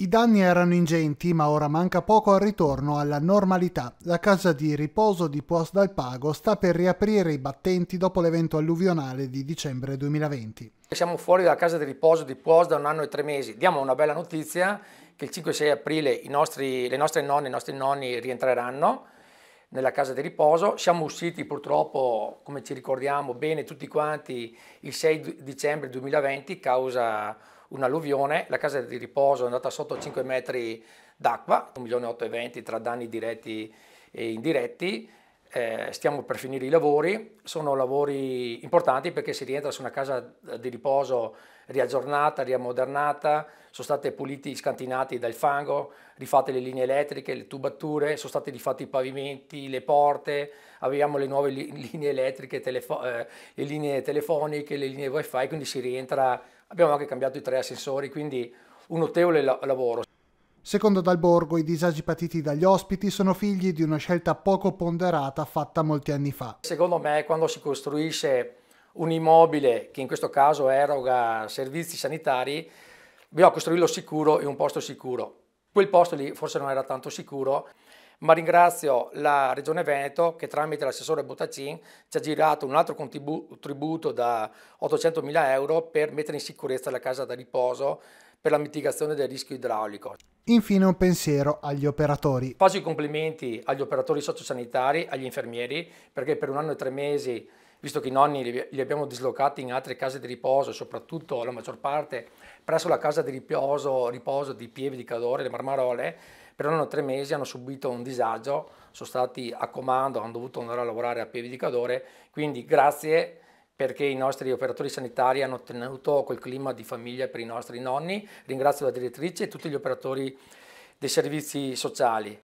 I danni erano ingenti, ma ora manca poco al ritorno alla normalità. La casa di riposo di Puos dal Pago sta per riaprire i battenti dopo l'evento alluvionale di dicembre 2020. Siamo fuori dalla casa di riposo di Puos da un anno e tre mesi. Diamo una bella notizia che il 5 6 aprile nostri, le nostre nonne e i nostri nonni rientreranno nella casa di riposo. Siamo usciti purtroppo, come ci ricordiamo bene tutti quanti, il 6 dicembre 2020 causa un'alluvione, la casa di riposo è andata sotto 5 metri d'acqua, 1 tra danni diretti e indiretti, eh, stiamo per finire i lavori, sono lavori importanti perché si rientra su una casa di riposo riaggiornata, riammodernata, sono stati puliti i scantinati dal fango, rifatte le linee elettriche, le tubature, sono stati rifatti i pavimenti, le porte, abbiamo le nuove li linee elettriche, eh, le linee telefoniche, le linee wifi, quindi si rientra, abbiamo anche cambiato i tre ascensori, quindi un notevole la lavoro. Secondo Dal Borgo, i disagi patiti dagli ospiti sono figli di una scelta poco ponderata fatta molti anni fa. Secondo me, quando si costruisce un immobile che in questo caso eroga servizi sanitari, bisogna costruirlo sicuro in un posto sicuro. Quel posto lì forse non era tanto sicuro, ma ringrazio la Regione Veneto che tramite l'assessore Bottacin ci ha girato un altro contributo da 800.000 euro per mettere in sicurezza la casa da riposo per la mitigazione del rischio idraulico. Infine un pensiero agli operatori. Faccio i complimenti agli operatori sociosanitari, agli infermieri, perché per un anno e tre mesi, visto che i nonni li abbiamo dislocati in altre case di riposo, soprattutto la maggior parte presso la casa di riposo, riposo di Pieve di Cadore, le Marmarole, per un anno e tre mesi hanno subito un disagio, sono stati a comando, hanno dovuto andare a lavorare a Pieve di Cadore, quindi grazie perché i nostri operatori sanitari hanno ottenuto quel clima di famiglia per i nostri nonni. Ringrazio la direttrice e tutti gli operatori dei servizi sociali.